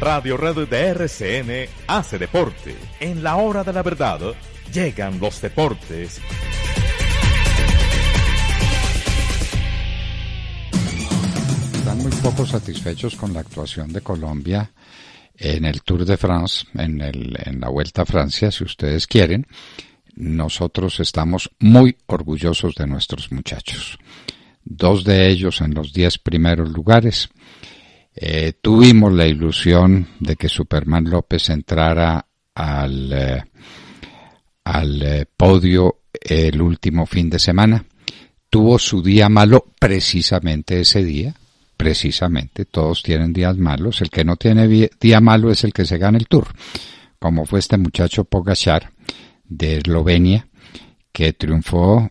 Radio Red de RCN hace deporte. En la hora de la verdad llegan los deportes. Están muy poco satisfechos con la actuación de Colombia en el Tour de France, en, el, en la Vuelta a Francia, si ustedes quieren. Nosotros estamos muy orgullosos de nuestros muchachos. Dos de ellos en los diez primeros lugares eh, tuvimos la ilusión de que Superman López entrara al, eh, al eh, podio el último fin de semana. Tuvo su día malo precisamente ese día. Precisamente, todos tienen días malos. El que no tiene día malo es el que se gana el tour. Como fue este muchacho Pogachar de Eslovenia, que triunfó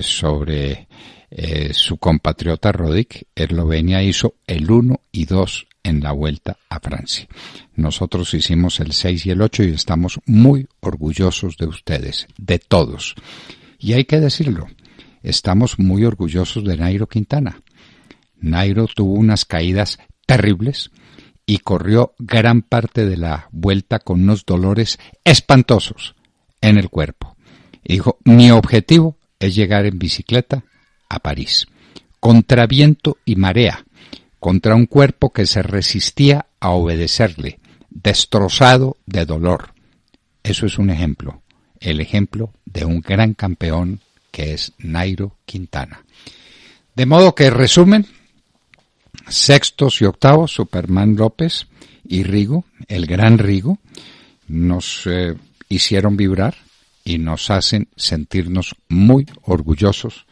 sobre eh, su compatriota Rodic, Eslovenia hizo el 1 y 2 en la vuelta a Francia. Nosotros hicimos el 6 y el 8 y estamos muy orgullosos de ustedes, de todos. Y hay que decirlo, estamos muy orgullosos de Nairo Quintana. Nairo tuvo unas caídas terribles y corrió gran parte de la vuelta con unos dolores espantosos en el cuerpo. dijo, mi objetivo es llegar en bicicleta a París, contra viento y marea, contra un cuerpo que se resistía a obedecerle, destrozado de dolor. Eso es un ejemplo, el ejemplo de un gran campeón que es Nairo Quintana. De modo que, resumen, sextos y octavos, Superman López y Rigo, el gran Rigo, nos eh, hicieron vibrar y nos hacen sentirnos muy orgullosos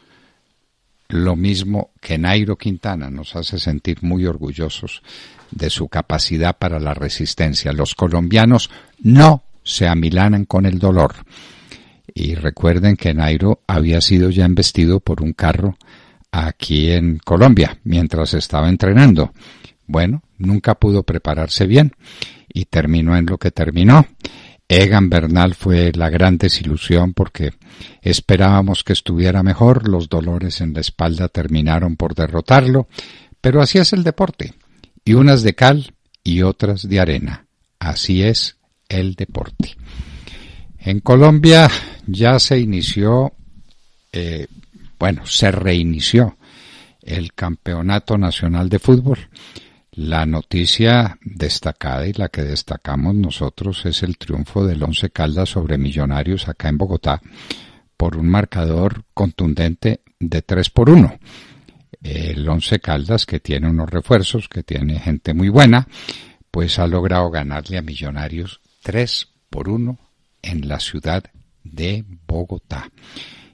lo mismo que Nairo Quintana nos hace sentir muy orgullosos de su capacidad para la resistencia. Los colombianos no se amilanan con el dolor. Y recuerden que Nairo había sido ya embestido por un carro aquí en Colombia mientras estaba entrenando. Bueno, nunca pudo prepararse bien y terminó en lo que terminó. Egan Bernal fue la gran desilusión porque esperábamos que estuviera mejor, los dolores en la espalda terminaron por derrotarlo, pero así es el deporte, y unas de cal y otras de arena, así es el deporte. En Colombia ya se inició, eh, bueno, se reinició el Campeonato Nacional de Fútbol la noticia destacada y la que destacamos nosotros es el triunfo del Once Caldas sobre Millonarios acá en Bogotá por un marcador contundente de 3 por 1. El Once Caldas, que tiene unos refuerzos, que tiene gente muy buena, pues ha logrado ganarle a Millonarios 3 por 1 en la ciudad de Bogotá.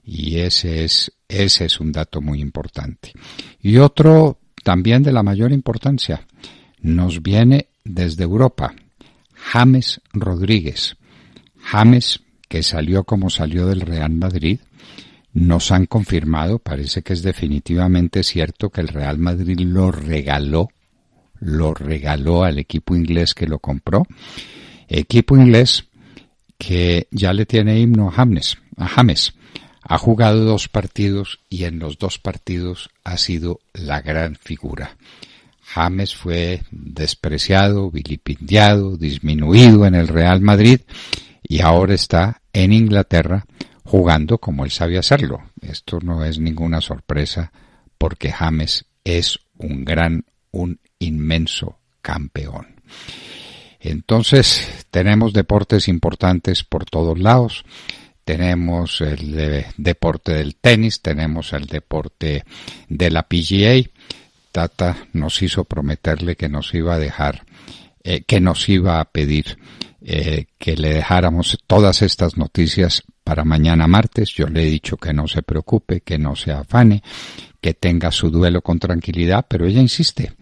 Y ese es, ese es un dato muy importante. Y otro también de la mayor importancia. Nos viene desde Europa, James Rodríguez. James, que salió como salió del Real Madrid, nos han confirmado, parece que es definitivamente cierto que el Real Madrid lo regaló, lo regaló al equipo inglés que lo compró. Equipo inglés que ya le tiene himno a James, a James. Ha jugado dos partidos y en los dos partidos ha sido la gran figura. James fue despreciado, vilipendiado, disminuido en el Real Madrid y ahora está en Inglaterra jugando como él sabe hacerlo. Esto no es ninguna sorpresa porque James es un gran, un inmenso campeón. Entonces tenemos deportes importantes por todos lados tenemos el deporte del tenis, tenemos el deporte de la PGA. Tata nos hizo prometerle que nos iba a dejar, eh, que nos iba a pedir eh, que le dejáramos todas estas noticias para mañana martes. Yo le he dicho que no se preocupe, que no se afane, que tenga su duelo con tranquilidad, pero ella insiste.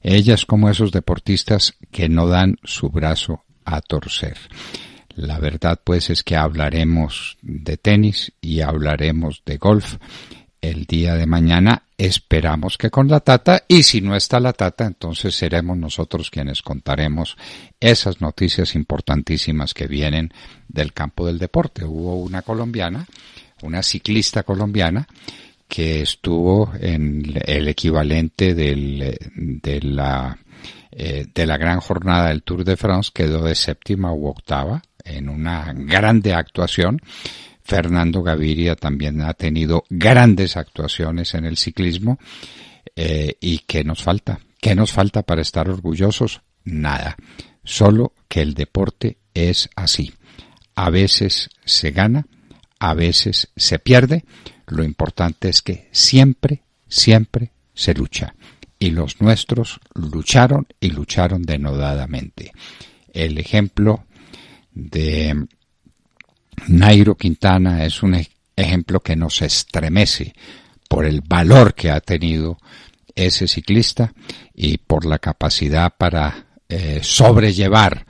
Ella es como esos deportistas que no dan su brazo a torcer. La verdad pues es que hablaremos de tenis y hablaremos de golf el día de mañana. Esperamos que con la tata y si no está la tata entonces seremos nosotros quienes contaremos esas noticias importantísimas que vienen del campo del deporte. Hubo una colombiana, una ciclista colombiana que estuvo en el equivalente del, de la eh, de la gran jornada del Tour de France quedó de séptima u octava en una grande actuación. Fernando Gaviria también ha tenido grandes actuaciones en el ciclismo. Eh, ¿Y qué nos falta? ¿Qué nos falta para estar orgullosos? Nada. Solo que el deporte es así. A veces se gana, a veces se pierde. Lo importante es que siempre, siempre se lucha. Y los nuestros lucharon y lucharon denodadamente. El ejemplo de Nairo Quintana es un ejemplo que nos estremece por el valor que ha tenido ese ciclista y por la capacidad para eh, sobrellevar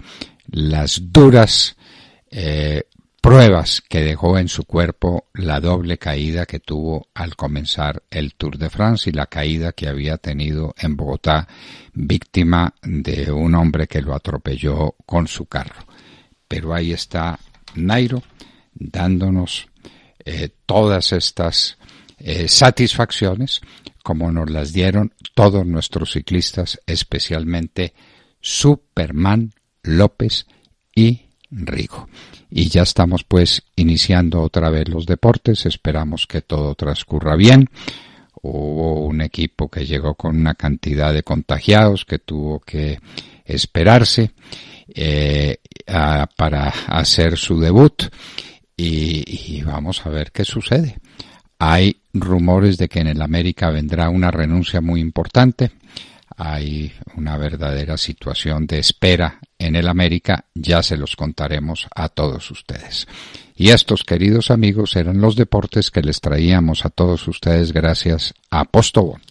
las duras eh, pruebas que dejó en su cuerpo la doble caída que tuvo al comenzar el Tour de France y la caída que había tenido en Bogotá, víctima de un hombre que lo atropelló con su carro pero ahí está Nairo dándonos eh, todas estas eh, satisfacciones como nos las dieron todos nuestros ciclistas, especialmente Superman López y Rigo. Y ya estamos pues iniciando otra vez los deportes, esperamos que todo transcurra bien. Hubo un equipo que llegó con una cantidad de contagiados que tuvo que esperarse eh, para hacer su debut. Y, y, vamos a ver qué sucede. Hay rumores de que en el América vendrá una renuncia muy importante. Hay una verdadera situación de espera en el América. Ya se los contaremos a todos ustedes. Y estos queridos amigos eran los deportes que les traíamos a todos ustedes gracias a Postobón.